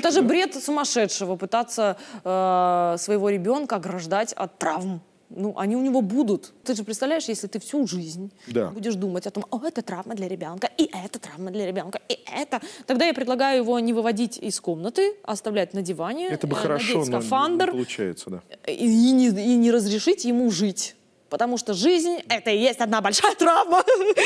это же бред сумасшедшего, пытаться э, своего ребенка ограждать от травм. Ну, они у него будут. Ты же представляешь, если ты всю жизнь да. будешь думать о том, о, это травма для ребенка, и это травма для ребенка, и это. Тогда я предлагаю его не выводить из комнаты, а оставлять на диване. Это бы э, хорошо, скафандр, но не получается, да. Э, и, и, не, и не разрешить ему жить. Потому что жизнь — это и есть одна большая травма.